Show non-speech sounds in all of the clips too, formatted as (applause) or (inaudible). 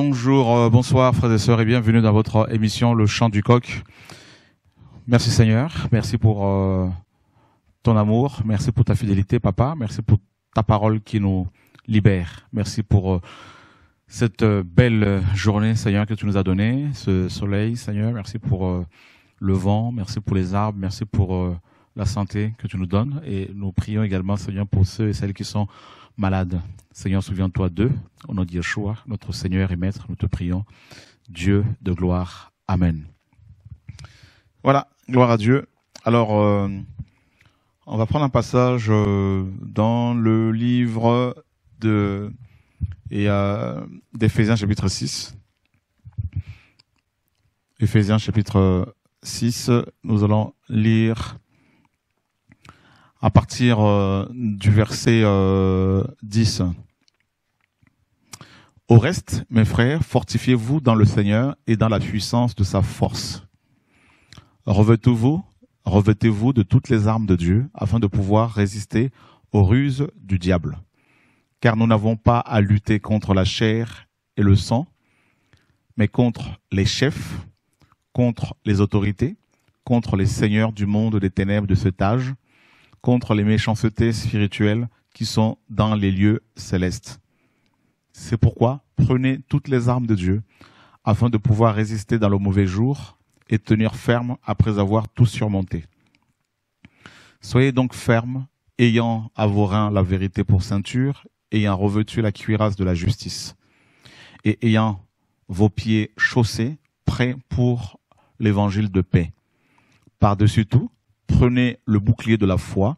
Bonjour, euh, bonsoir frères et sœurs et bienvenue dans votre émission Le Chant du Coq. Merci Seigneur, merci pour euh, ton amour, merci pour ta fidélité papa, merci pour ta parole qui nous libère, merci pour euh, cette belle journée Seigneur que tu nous as donnée, ce soleil Seigneur, merci pour le vent, merci pour les arbres, merci pour la santé que tu nous donnes. Et nous prions également, Seigneur, pour ceux et celles qui sont malades. Seigneur, souviens-toi d'eux. Au nom de Yeshua, notre Seigneur et Maître, nous te prions. Dieu de gloire. Amen. Voilà, gloire à Dieu. Alors, euh, on va prendre un passage euh, dans le livre de et euh, d'Éphésiens chapitre 6. Éphésiens chapitre 6, nous allons lire à partir euh, du verset 10. Euh, Au reste, mes frères, fortifiez-vous dans le Seigneur et dans la puissance de sa force. Revêtez-vous, revêtez-vous de toutes les armes de Dieu afin de pouvoir résister aux ruses du diable. Car nous n'avons pas à lutter contre la chair et le sang, mais contre les chefs, contre les autorités, contre les seigneurs du monde des ténèbres de cet âge, contre les méchancetés spirituelles qui sont dans les lieux célestes. C'est pourquoi prenez toutes les armes de Dieu afin de pouvoir résister dans le mauvais jour et tenir ferme après avoir tout surmonté. Soyez donc fermes, ayant à vos reins la vérité pour ceinture, ayant revêtu la cuirasse de la justice, et ayant vos pieds chaussés, prêts pour l'évangile de paix. Par-dessus tout, prenez le bouclier de la foi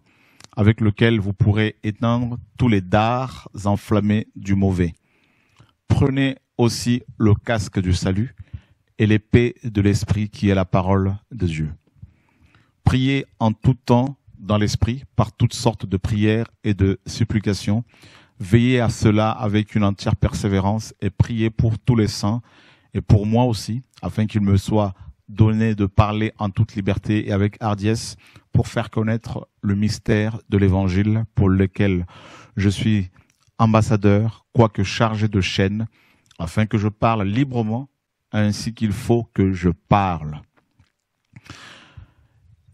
avec lequel vous pourrez éteindre tous les dards enflammés du mauvais. Prenez aussi le casque du salut et l'épée de l'Esprit qui est la parole de Dieu. Priez en tout temps dans l'Esprit par toutes sortes de prières et de supplications. Veillez à cela avec une entière persévérance et priez pour tous les saints et pour moi aussi, afin qu'il me soit donner, de parler en toute liberté et avec hardiesse pour faire connaître le mystère de l'évangile pour lequel je suis ambassadeur, quoique chargé de chaîne, afin que je parle librement ainsi qu'il faut que je parle.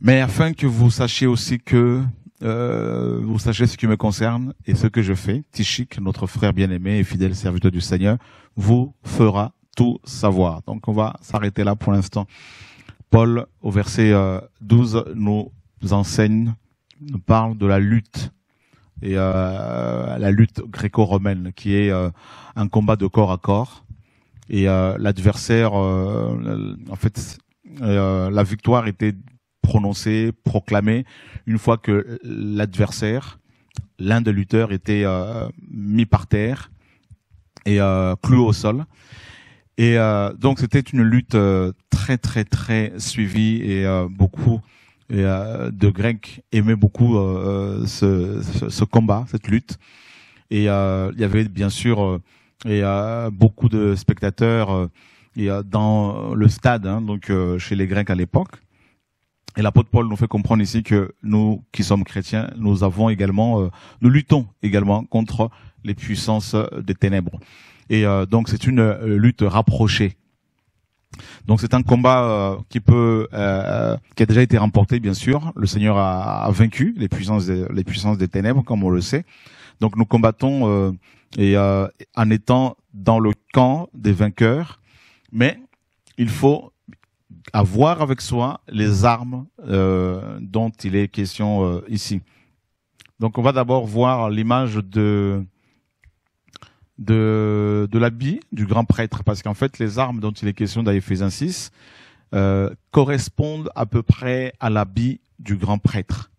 Mais afin que vous sachiez aussi que euh, vous sachiez ce qui me concerne et ce que je fais, Tichik, notre frère bien-aimé et fidèle serviteur du Seigneur, vous fera tout savoir. Donc on va s'arrêter là pour l'instant. Paul, au verset 12, euh, nous enseigne, nous parle de la lutte et euh, la lutte gréco-romaine, qui est euh, un combat de corps à corps. Et euh, l'adversaire, euh, en fait, la victoire était prononcée, proclamée, une fois que l'adversaire, l'un des lutteurs, était mis par terre et cloué au sol. Et euh, donc c'était une lutte euh, très très très suivie et euh, beaucoup euh, de Grecs aimaient beaucoup euh, ce, ce, ce, combat, cette lutte. Et euh, il y avait bien sûr et, beaucoup de spectateurs dans le stade, hein, donc chez les Grecs à l'époque. Et l'apôtre Paul nous fait comprendre ici que nous, qui sommes chrétiens, nous avons également, nous luttons également contre les puissances des ténèbres. Et euh, donc c'est une euh, lutte rapprochée. Donc c'est un combat euh, qui peut, euh, qui a déjà été remporté bien sûr. Le Seigneur a, a vaincu les puissances, des, les puissances des ténèbres, comme on le sait. Donc nous combattons euh, et en étant dans le camp des vainqueurs, mais il faut avoir avec soi les armes dont il est question ici. Donc on va d'abord voir l'image de de, de l'habit du grand prêtre, parce qu'en fait, les armes dont il est question dans Ephésiens 6 euh, correspondent à peu près à l'habit du grand prêtre.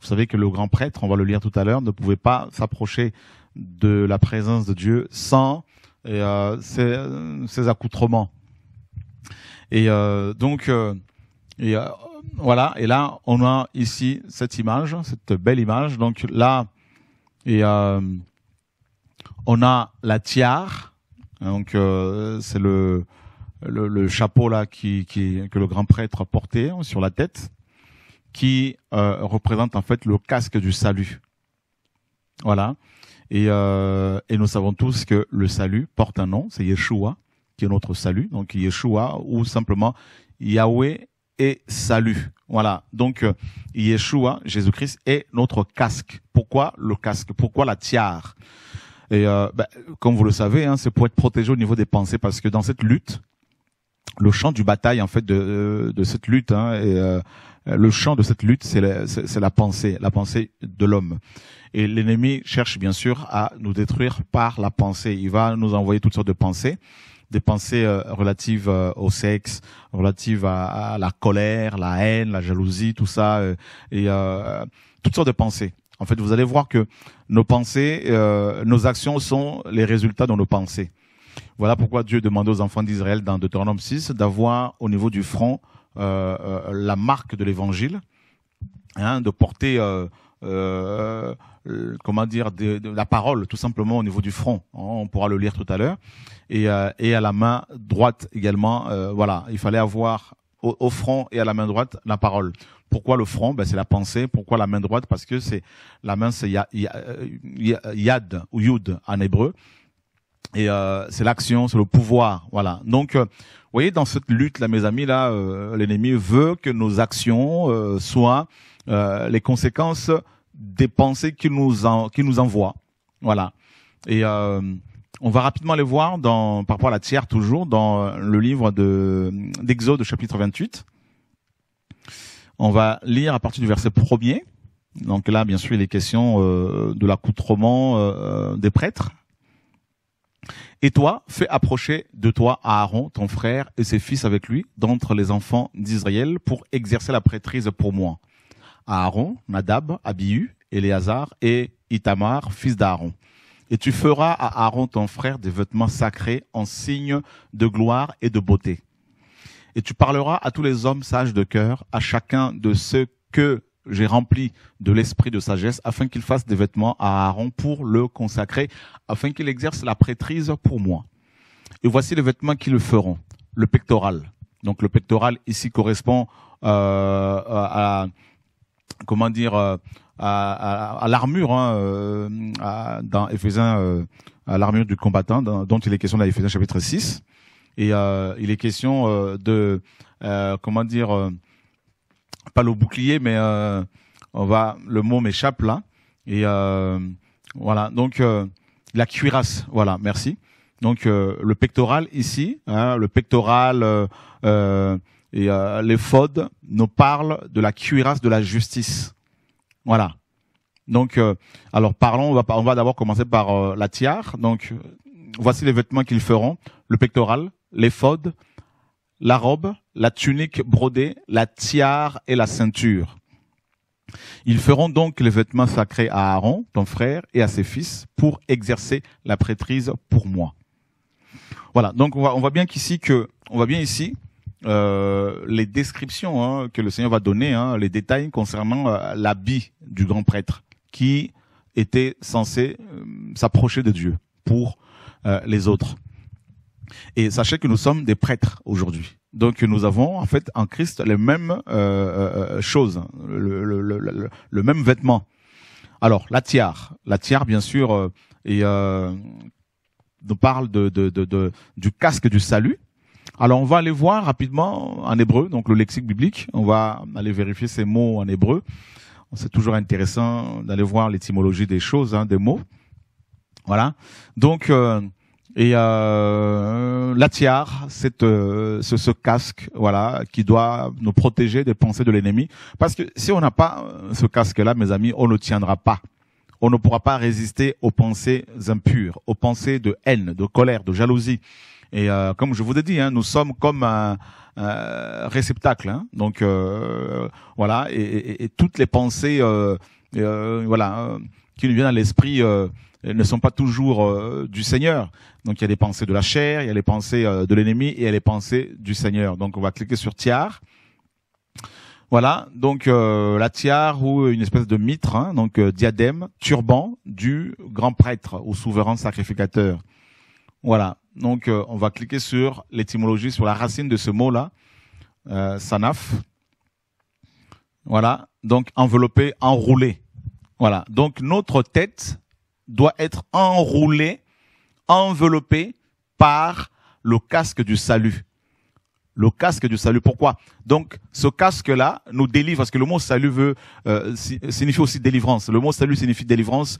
Vous savez que le grand prêtre, on va le lire tout à l'heure, ne pouvait pas s'approcher de la présence de Dieu sans euh, ses, accoutrements. Et euh, donc, euh, et, euh, voilà. Et là, on a ici cette image, cette belle image. Donc là, et on a la tiare, donc euh, c'est le, chapeau là que le grand prêtre a porté sur la tête, qui euh, représente en fait le casque du salut. Voilà. Et, euh, et nous savons tous que le salut porte un nom, c'est Yeshua, qui est notre salut. Donc Yeshua ou simplement Yahweh est salut. Voilà. Donc Yeshua, Jésus-Christ, est notre casque. Pourquoi le casque Pourquoi la tiare et euh, bah, comme vous le savez, hein, c'est pour être protégé au niveau des pensées, parce que dans cette lutte, le champ du bataille en fait de, euh, cette lutte, hein, et, euh, le champ de cette lutte, c'est la, pensée, la pensée de l'homme. Et l'ennemi cherche bien sûr à nous détruire par la pensée. Il va nous envoyer toutes sortes de pensées des pensées euh, relatives au sexe, relatives à, la colère, la haine, la jalousie, tout ça, euh, et toutes sortes de pensées. En fait, vous allez voir que nos pensées, euh, nos actions sont les résultats de nos pensées. Voilà pourquoi Dieu demande aux enfants d'Israël dans Deutéronome 6 d'avoir au niveau du front euh, euh, la marque de l'évangile, hein, de porter euh, comment dire de, la parole tout simplement au niveau du front. On pourra le lire tout à l'heure et, et à la main droite également. voilà, il fallait avoir au, front et à la main droite la parole. Pourquoi le front ben, C'est la pensée. Pourquoi la main droite Parce que c'est la main, c'est yad ou yud en hébreu. Et euh, c'est l'action, c'est le pouvoir. Voilà. Donc, euh, vous voyez, dans cette lutte, là, mes amis, là, euh, l'ennemi veut que nos actions euh, soient les conséquences des pensées qu'il nous, en, nous envoie. Voilà. Et on va rapidement les voir dans, par rapport à la tière toujours, dans euh, le livre de, d'Exode, chapitre 28. On va lire à partir du verset premier. Donc là, bien sûr, il est question euh, de l'accoutrement euh, des prêtres. Et toi, fais approcher de toi Aaron, ton frère, et ses fils avec lui, d'entre les enfants d'Israël, pour exercer la prêtrise pour moi. Aaron, Nadab, Abihu, Éléazar et Itamar, fils d'Aaron et tu feras à Aaron ton frère des vêtements sacrés en signe de gloire et de beauté. Et tu parleras à tous les hommes sages de cœur, à chacun de ceux que j'ai remplis de l'esprit de sagesse, afin qu'ils fassent des vêtements à Aaron pour le consacrer, afin qu'il exerce la prêtrise pour moi. Et voici les vêtements qui le feront. Le pectoral. Donc le pectoral ici correspond euh, à, comment dire euh, à, l'armure hein, euh, à, dans Éphésiens euh, à l'armure du combattant dont il est question dans Éphésiens chapitre 6 et il est question de euh, comment dire pas le bouclier mais on va le mot m'échappe là et voilà donc la cuirasse voilà merci donc le pectoral ici hein, le pectoral et euh, nous parle de la cuirasse de la justice. Voilà. Donc, euh, alors parlons, on va, d'abord commencer par euh, la tiare. Donc, voici les vêtements qu'ils feront. Le pectoral, l'éphode, la robe, la tunique brodée, la tiare et la ceinture. Ils feront donc les vêtements sacrés à Aaron, ton frère, et à ses fils, pour exercer la prêtrise pour moi. Voilà, donc on voit, bien qu'ici que, on voit bien ici euh, les descriptions hein, que le Seigneur va donner, hein, les détails concernant euh, l'habit du grand prêtre qui était censé euh, s'approcher de Dieu pour les autres. Et sachez que nous sommes des prêtres aujourd'hui. Donc nous avons en fait en Christ les mêmes choses, le, même vêtement. Alors la tiare, la tiare bien sûr, et nous parle de, de, de, du casque du salut alors on va aller voir rapidement en hébreu, donc le lexique biblique. On va aller vérifier ces mots en hébreu. C'est toujours intéressant d'aller voir l'étymologie des choses, hein, des mots. Voilà. Donc euh, et euh, la tiare, c'est euh, ce, ce, casque, voilà, qui doit nous protéger des pensées de l'ennemi. Parce que si on n'a pas euh, ce casque-là, mes amis, on ne tiendra pas. On ne pourra pas résister aux pensées impures, aux pensées de haine, de colère, de jalousie, et euh, comme je vous ai dit, hein, nous sommes comme un, réceptacle. Hein. Donc euh, voilà, et, toutes les pensées, euh, voilà, qui nous viennent à l'esprit ne sont pas toujours du Seigneur. Donc il y a des pensées de la chair, il y a les pensées de l'ennemi et il y a les pensées du Seigneur. Donc on va cliquer sur tiare. Voilà, donc la tiare ou une espèce de mitre, hein, donc diadème, turban du grand prêtre ou souverain sacrificateur. Voilà, donc, euh, on va cliquer sur l'étymologie, sur la racine de ce mot-là, euh, sanaf. Voilà, donc enveloppé, enroulé. Voilà, donc notre tête doit être enroulée, enveloppée par le casque du salut. Le casque du salut. Pourquoi Donc, ce casque-là nous délivre, parce que le mot salut veut euh, signifie aussi délivrance. Le mot salut signifie délivrance,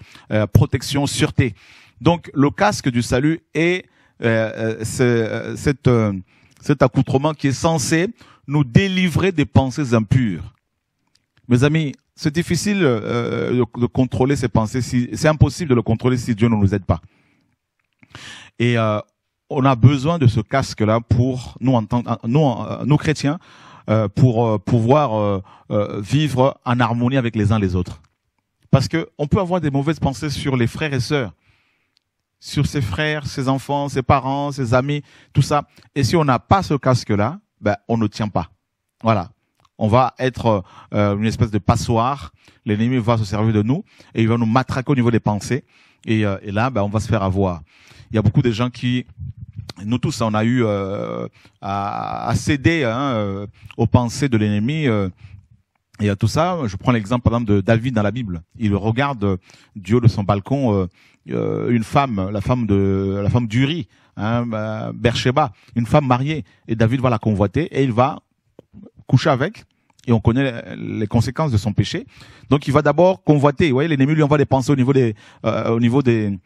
protection, sûreté. Donc, le casque du salut est euh, euh, euh, cet accoutrement qui est censé nous délivrer des pensées impures. Mes amis, c'est difficile de, contrôler ces pensées. c'est impossible de le contrôler si Dieu ne nous aide pas. Et on a besoin de ce casque-là pour nous, nous, chrétiens, pour pouvoir vivre en harmonie avec les uns les autres. Parce que on peut avoir des mauvaises pensées sur les frères et sœurs, sur ses frères, ses enfants, ses parents, ses amis, tout ça. Et si on n'a pas ce casque-là, ben, on ne tient pas. Voilà. On va être euh, une espèce de passoire. L'ennemi va se servir de nous et il va nous matraquer au niveau des pensées. Et, euh, et là, ben, on va se faire avoir. Il y a beaucoup de gens qui, nous tous, on a eu euh, à, céder hein, aux pensées de l'ennemi et à euh, tout ça, euh, je prends l'exemple par exemple de David dans la Bible. Il regarde euh, du haut de son balcon une femme, la femme de la femme d'Uri, hein, bah, Bercheba, une femme mariée. Et David va la convoiter et il va coucher avec. Et on connaît les conséquences de son péché. Donc il va d'abord convoiter. Vous voyez, l'ennemi lui envoie des pensées au niveau des, au niveau des,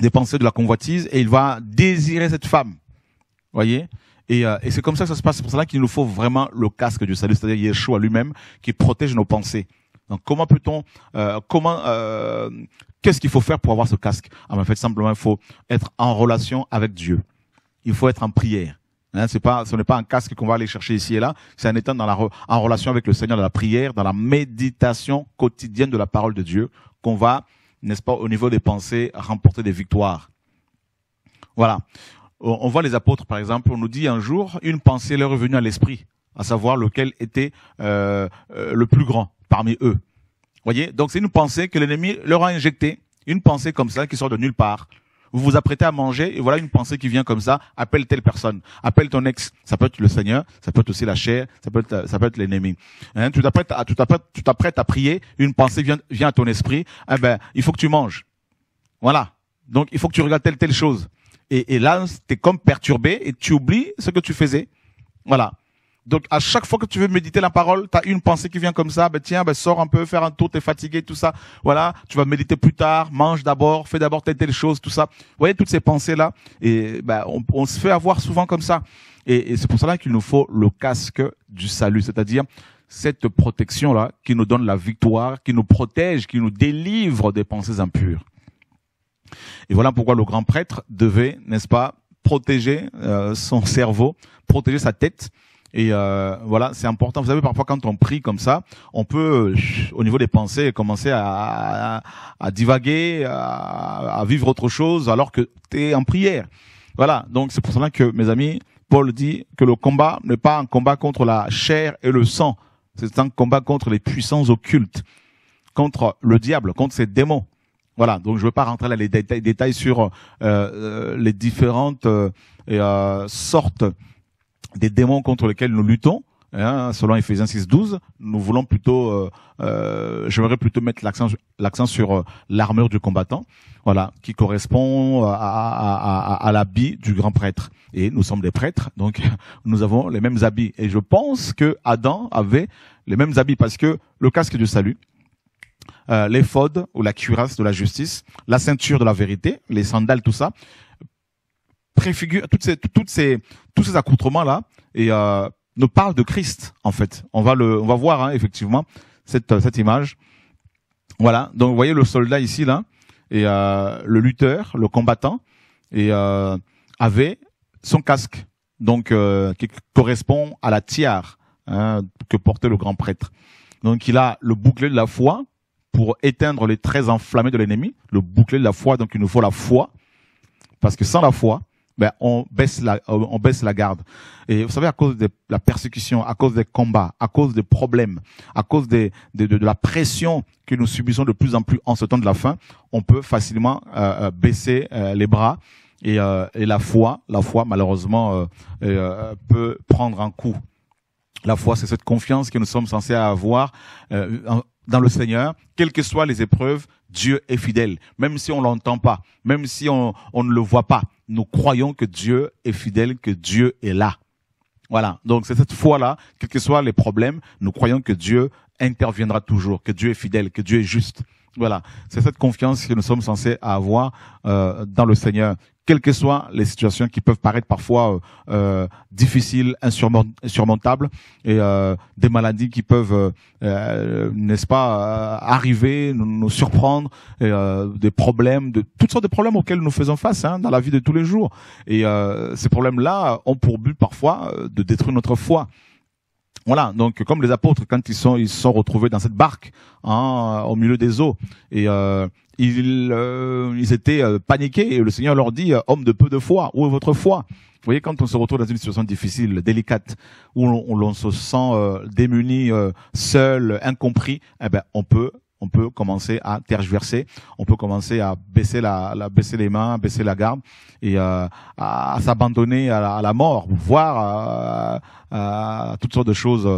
des pensées de la convoitise et il va désirer cette femme. Vous voyez et, euh, et c'est comme ça que ça se passe. C'est pour cela qu'il nous faut vraiment le casque du salut, c'est-à-dire Yeshua lui-même qui protège nos pensées. Donc comment peut-on, euh, comment, euh, qu'est-ce qu'il faut faire pour avoir ce casque ah, ben, En fait, simplement, il faut être en relation avec Dieu. Il faut être en prière. Hein, c'est pas, ce n'est pas un casque qu'on va aller chercher ici et là. C'est un état dans la, en relation avec le Seigneur, dans la prière, dans la méditation quotidienne de la parole de Dieu, qu'on va, n'est-ce pas, au niveau des pensées, remporter des victoires. Voilà on voit les apôtres, par exemple, on nous dit un jour, une pensée leur est venue à l'esprit, à savoir lequel était euh, euh, le plus grand parmi eux. Voyez, donc c'est une pensée que l'ennemi leur a injectée, une pensée comme ça qui sort de nulle part. Vous vous apprêtez à manger et voilà une pensée qui vient comme ça. Appelle telle personne, appelle ton ex. Ça peut être le Seigneur, ça peut être aussi la chair, ça peut être ça peut être l'ennemi. Hein? tu t'apprêtes à tu t'apprêtes tu t'apprêtes à prier, une pensée vient vient à ton esprit. Eh ben, il faut que tu manges. Voilà. Donc il faut que tu regardes telle telle chose et, et là, t'es comme perturbé et tu oublies ce que tu faisais. Voilà. Donc à chaque fois que tu veux méditer la parole, tu as une pensée qui vient comme ça, ben tiens, ben sors un peu, faire un tour, t'es fatigué, tout ça. Voilà, tu vas méditer plus tard, mange d'abord, fais d'abord telle telle chose, tout ça. Vous voyez toutes ces pensées là et ben on, se fait avoir souvent comme ça. Et, et c'est pour cela qu'il nous faut le casque du salut, c'est-à-dire cette protection là qui nous donne la victoire, qui nous protège, qui nous délivre des pensées impures. Et voilà pourquoi le grand prêtre devait, n'est-ce pas, protéger euh, son (laughs) cerveau, protéger sa tête. Et euh, voilà, c'est important. Vous savez, parfois quand on prie comme ça, on peut, euh, au niveau des pensées, commencer à, divaguer, à, à, vivre autre chose, alors que tu es en prière. Voilà, donc c'est pour cela que, mes amis, Paul dit que le combat n'est pas un combat contre la chair et le sang, c'est un combat contre les puissances occultes, contre le diable, contre ses démons. Voilà, donc je ne veux pas rentrer dans les détails, sur euh, euh, les différentes euh, sortes des démons contre lesquels nous luttons. Hein, selon Ephésiens 6.12, nous voulons plutôt, euh, j'aimerais plutôt mettre l'accent l'accent sur l'armure du combattant, voilà, qui correspond à, à l'habit du grand prêtre. Et nous sommes des prêtres, donc (laughs) nous avons les mêmes habits. Et je pense que Adam avait les mêmes habits parce que le casque du salut, euh, ou la cuirasse de la justice, la ceinture de la vérité, les sandales, tout ça, préfigure toutes ces, toutes ces, tous ces accoutrements là et euh, nous parle de Christ en fait. On va le, on va voir hein, effectivement cette cette image. Voilà. Donc vous voyez le soldat ici là et euh, le lutteur, le combattant et euh, avait son casque donc euh, qui correspond à la tiare hein, que portait le grand prêtre. Donc il a le bouclier de la foi pour éteindre les traits enflammés de l'ennemi, le bouclier de la foi. Donc il nous faut la foi, parce que sans la foi, ben, on baisse la, on baisse la garde. Et vous savez, à cause de la persécution, à cause des combats, à cause des problèmes, à cause de, de, la pression que nous subissons de plus en plus en ce temps de la fin, on peut facilement euh, euh, baisser euh, les bras. Et, et, la foi, la foi malheureusement peut prendre un coup. La foi, c'est cette confiance que nous sommes censés avoir euh, dans le Seigneur, quelles que soient les épreuves, Dieu est fidèle. Même si on l'entend pas, même si on, on ne le voit pas, nous croyons que Dieu est fidèle, que Dieu est là. Voilà. Donc c'est cette foi-là, quels que soient les problèmes, nous croyons que Dieu interviendra toujours, que Dieu est fidèle, que Dieu est juste. Voilà, c'est cette confiance que nous sommes censés avoir euh, dans le Seigneur, quelles que soient les situations qui peuvent paraître parfois euh, euh, difficiles, insurmontables, et des maladies qui peuvent, n'est-ce pas, arriver, nous, surprendre, des problèmes, de toutes sortes de problèmes auxquels nous faisons face hein, dans la vie de tous les jours. Et ces problèmes-là ont pour but parfois de détruire notre foi. Voilà, donc comme les apôtres, quand ils sont, ils sont retrouvés dans cette barque hein, au milieu des eaux, et euh, euh, ils, étaient euh, paniqués, et le Seigneur leur dit, homme de peu de foi, où est votre foi Vous voyez, quand on se retrouve dans une situation difficile, délicate, où l'on se sent démuni, seul, incompris, eh ben, on peut on peut commencer à tergiverser, on peut commencer à baisser la, baisser les mains, baisser la garde et euh, à, s'abandonner à, la mort, voire euh, à, euh, toutes sortes de choses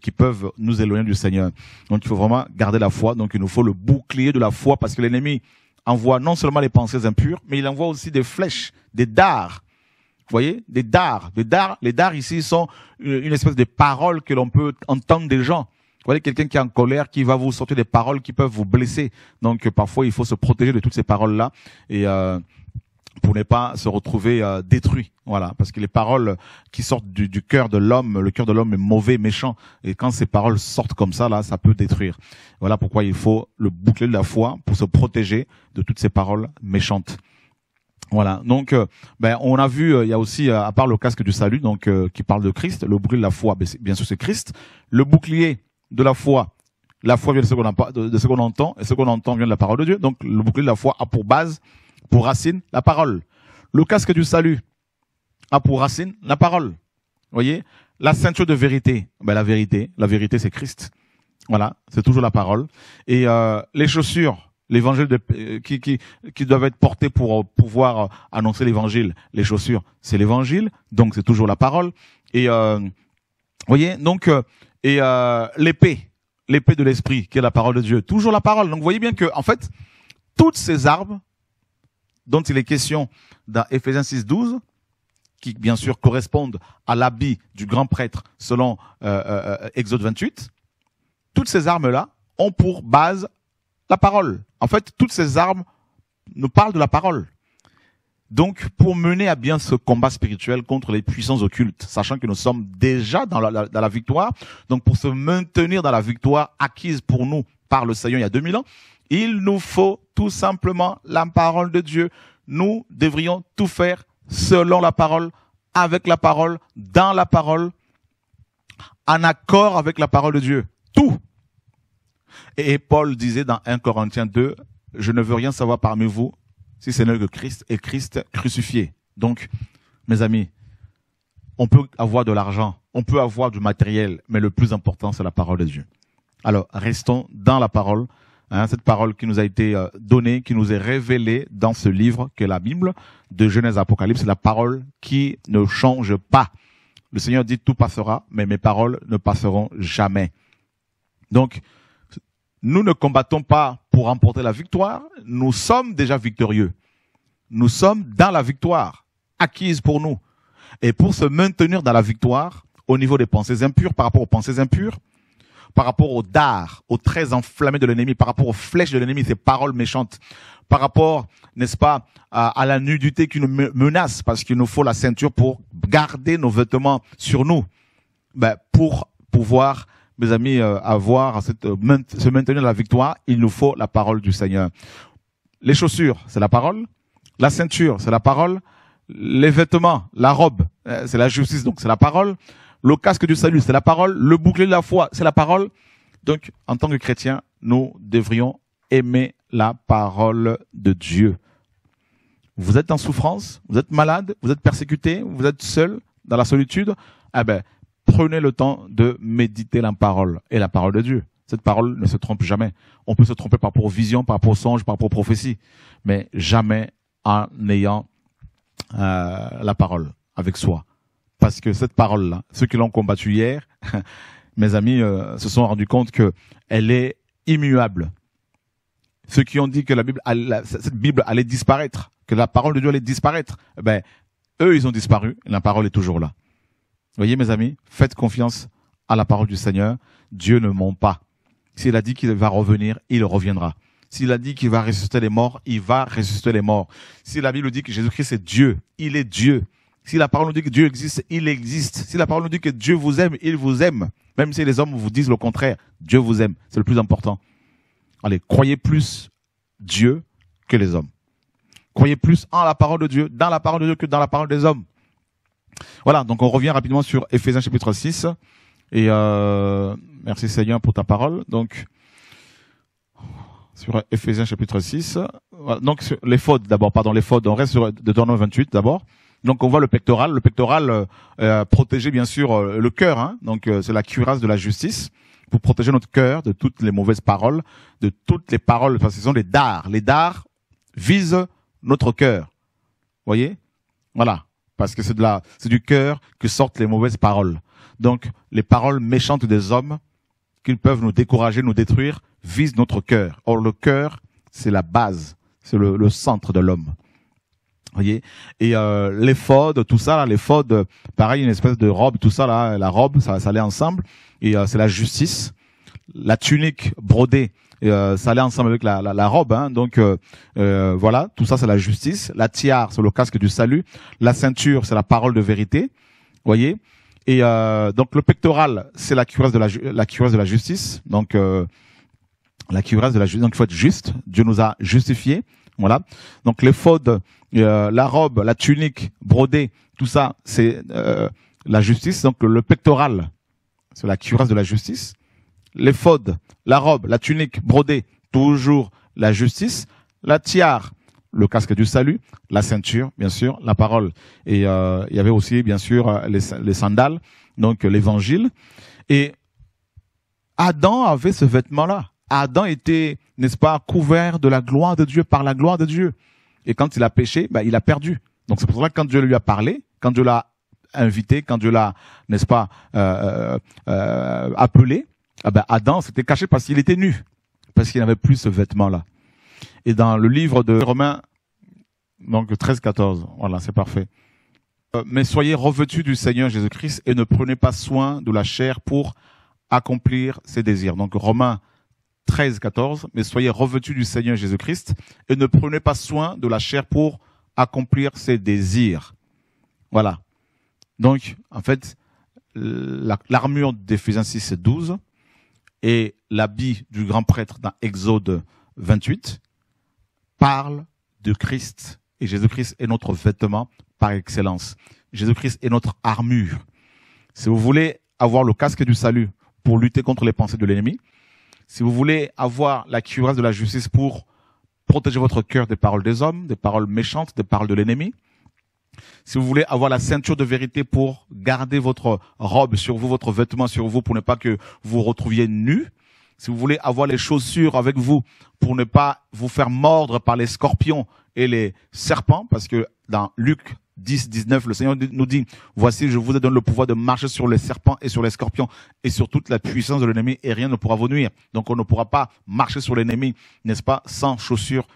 qui peuvent nous éloigner du Seigneur. Donc il faut vraiment garder la foi. Donc il nous faut le bouclier de la foi parce que l'ennemi envoie non seulement les pensées impures, mais il envoie aussi des flèches, des dards. Vous voyez, des dards, des dards. Les dards ici sont une espèce de paroles que l'on peut entendre des gens voyez quelqu'un qui est en colère, qui va vous sortir des paroles qui peuvent vous blesser. Donc euh, parfois, il faut se protéger de toutes ces paroles-là et euh, pour ne pas se retrouver euh, détruit. Voilà, parce que les paroles qui sortent du, cœur de l'homme, le cœur de l'homme est mauvais, méchant, et quand ces paroles sortent comme ça, là, ça peut détruire. Voilà pourquoi il faut le boucler de la foi pour se protéger de toutes ces paroles méchantes. Voilà. Donc, ben, on a vu, il y a aussi, à part le casque du salut, donc qui parle de Christ, le bouclier de la foi, ben, bien sûr, c'est Christ. Le bouclier, de la foi. La foi vient de ce qu'on entend, et ce qu'on entend vient de la parole de Dieu. Donc le bouclier de la foi a pour base, pour racine, la parole. Le casque du salut a pour racine la parole. Vous voyez La ceinture de vérité, ben, la vérité, la vérité c'est Christ. Voilà, c'est toujours la parole. Et euh, les chaussures, l'évangile euh, qui, qui, qui doivent être portées pour euh, pouvoir annoncer l'évangile. Les chaussures, c'est l'évangile, donc c'est toujours la parole. Et vous voyez, donc et euh, l'épée, l'épée de l'esprit, qui est la parole de Dieu. Toujours la parole. Donc, vous voyez bien que, en fait, toutes ces armes dont il est question dans Ephésiens 6, 12, qui bien sûr correspondent à l'habit du grand prêtre selon euh, euh, Exode 28, toutes ces armes-là ont pour base la parole. En fait, toutes ces armes nous parlent de la parole. Donc, pour mener à bien ce combat spirituel contre les puissances occultes, sachant que nous sommes déjà dans la, victoire, donc pour se maintenir dans la victoire acquise pour nous par le Seigneur il y a 2000 ans, il nous faut tout simplement la parole de Dieu. Nous devrions tout faire selon la parole, avec la parole, dans la parole, en accord avec la parole de Dieu. Tout. Et Paul disait dans 1 Corinthiens 2, je ne veux rien savoir parmi vous si c'est n'est que Christ et Christ crucifié. Donc, mes amis, on peut avoir de l'argent, on peut avoir du matériel, mais le plus important, c'est la parole de Dieu. Alors, restons dans la parole, hein, cette parole qui nous a été euh, donnée, qui nous est révélée dans ce livre que la Bible, de Genèse Apocalypse, c'est la parole qui ne change pas. Le Seigneur dit tout passera, mais mes paroles ne passeront jamais. Donc, nous ne combattons pas pour remporter la victoire, nous sommes déjà victorieux. Nous sommes dans la victoire, acquise pour nous. Et pour se maintenir dans la victoire, au niveau des pensées impures, par rapport aux pensées impures, par rapport aux dards, aux traits enflammés de l'ennemi, par rapport aux flèches de l'ennemi, ces paroles méchantes, par rapport, n'est-ce pas, à, la nudité qui nous menace, parce qu'il nous faut la ceinture pour garder nos vêtements sur nous, ben, pour pouvoir mes amis, avoir euh, cette, euh, se maintenir la victoire, il nous faut la parole du Seigneur. Les chaussures, c'est la parole. La ceinture, c'est la parole. Les vêtements, la robe, euh, c'est la justice, donc c'est la parole. Le casque du salut, c'est la parole. Le bouclier de la foi, c'est la parole. Donc, en tant que chrétien, nous devrions aimer la parole de Dieu. Vous êtes en souffrance, vous êtes malade, vous êtes persécuté, vous êtes seul dans la solitude. Eh ben, prenez le temps de méditer la parole et la parole de Dieu. Cette parole ne se trompe jamais. On peut se tromper par pour vision, par pour songe, par prophétie, mais jamais en ayant euh, la parole avec soi. Parce que cette parole-là, ceux qui l'ont combattue hier, (laughs) mes amis euh, se sont rendus compte qu'elle est immuable. Ceux qui ont dit que la Bible, cette Bible allait disparaître, que la parole de Dieu allait disparaître, eh ben eux, ils ont disparu. La parole est toujours là. Voyez mes amis, faites confiance à la parole du Seigneur. Dieu ne ment pas. S'il a dit qu'il va revenir, il reviendra. S'il a dit qu'il va ressusciter les morts, il va ressusciter les morts. Si la Bible dit que Jésus-Christ est Dieu, il est Dieu. Si la parole nous dit que Dieu existe, il existe. Si la parole nous dit que Dieu vous aime, il vous aime. Même si les hommes vous disent le contraire, Dieu vous aime. C'est le plus important. Allez, croyez plus Dieu que les hommes. Croyez plus en la parole de Dieu, dans la parole de Dieu que dans la parole des hommes. Voilà, donc on revient rapidement sur Ephésiens chapitre 6. Et euh, merci Seigneur pour ta parole. Donc, sur Ephésiens chapitre 6. Voilà, donc, les fautes d'abord, pardon, les fautes. On reste sur Deutéronome 28 d'abord. Donc, on voit le pectoral. Le pectoral euh, euh protéger, bien sûr, euh, le cœur. Hein. Donc, c'est la cuirasse de la justice pour protéger notre cœur de toutes les mauvaises paroles, de toutes les paroles. Enfin, ce sont les dards. Les dards visent notre cœur. Voyez Voilà parce que c'est de c'est du cœur que sortent les mauvaises paroles. Donc, les paroles méchantes des hommes, qu'ils peuvent nous décourager, nous détruire, visent notre cœur. Or, le cœur, c'est la base, c'est le, centre de l'homme. Voyez Et euh, les tout ça, là, les pareil, une espèce de robe, tout ça, là, la robe, ça, ça allait ensemble. Et euh, c'est la justice. La tunique brodée, euh, ça allait ensemble avec la, robe. Hein, donc euh, euh, voilà, tout ça c'est la justice. La tiare c'est le casque du salut. La ceinture c'est la parole de vérité. Voyez. Et donc le pectoral c'est la cuirasse de la, la cuirasse de la justice. Donc la cuirasse de la justice. Donc il faut être juste. Dieu nous a justifiés. Voilà. Donc les fautes, la robe, la tunique brodée, tout ça, c'est la justice. Donc le pectoral, c'est la cuirasse de la justice les la robe, la tunique brodée, toujours la justice, la tiare, le casque du salut, la ceinture, bien sûr, la parole. Et euh, il y avait aussi, bien sûr, euh, les, les sandales, donc l'évangile. Et Adam avait ce vêtement-là. Adam était, n'est-ce pas, couvert de la gloire de Dieu, par la gloire de Dieu. Et quand il a péché, ben, il a perdu. Donc c'est pour ça que quand Dieu lui a parlé, quand Dieu l'a invité, quand Dieu l'a, n'est-ce pas, euh, appelé, ah ben, Adam s'était caché parce qu'il était nu, parce qu'il n'avait plus ce vêtement-là. Et dans le livre de Romains, donc 13-14, voilà, c'est parfait. Euh, mais soyez revêtus du Seigneur Jésus-Christ et ne prenez pas soin de la chair pour accomplir ses désirs. Donc Romains 13, 14, mais soyez revêtus du Seigneur Jésus-Christ et ne prenez pas soin de la chair pour accomplir ses désirs. Voilà. Donc, en fait, l'armure des 6 c'est 12, et l'habit du grand prêtre dans Exode 28 parle de Christ. Et Jésus-Christ est notre vêtement par excellence. Jésus-Christ est notre armure. Si vous voulez avoir le casque du salut pour lutter contre les pensées de l'ennemi, si vous voulez avoir la cuirasse de la justice pour protéger votre cœur des paroles des hommes, des paroles méchantes, des paroles de l'ennemi, si vous voulez avoir la ceinture de vérité pour garder votre robe sur vous, votre vêtement sur vous, pour ne pas que vous vous retrouviez nu, si vous voulez avoir les chaussures avec vous pour ne pas vous faire mordre par les scorpions et les serpents, parce que dans Luc 10, 19, le Seigneur nous dit, voici, je vous donne le pouvoir de marcher sur les serpents et sur les scorpions et sur toute la puissance de l'ennemi et rien ne pourra vous nuire. Donc on ne pourra pas marcher sur l'ennemi, n'est-ce pas, sans chaussures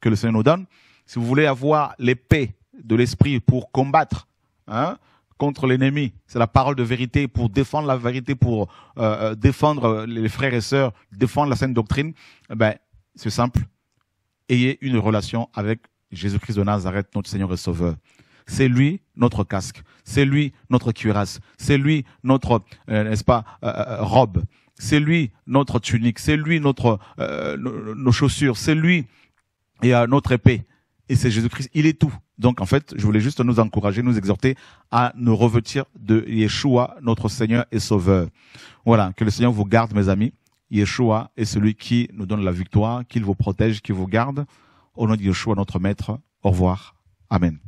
que le Seigneur nous donne. Si vous voulez avoir l'épée de l'esprit pour combattre hein, contre l'ennemi. C'est la parole de vérité pour défendre la vérité, pour euh, euh, défendre les frères et sœurs, défendre la sainte doctrine. Eh ben, c'est simple. Ayez une relation avec Jésus-Christ de Nazareth, notre Seigneur et Sauveur. C'est lui notre casque, c'est lui notre cuirasse, c'est lui notre, euh, n'est-ce pas, robe, c'est lui notre tunique, c'est lui notre, nos chaussures, c'est lui et notre épée et c'est Jésus-Christ, il est tout. Donc en fait, je voulais juste nous encourager, nous exhorter à nous revêtir de Yeshua, notre Seigneur et Sauveur. Voilà, que le Seigneur vous garde, mes amis. Yeshua est celui qui nous donne la victoire, qu'il vous protège, qu'il vous garde. Au nom de Yeshua, notre Maître, au revoir. Amen.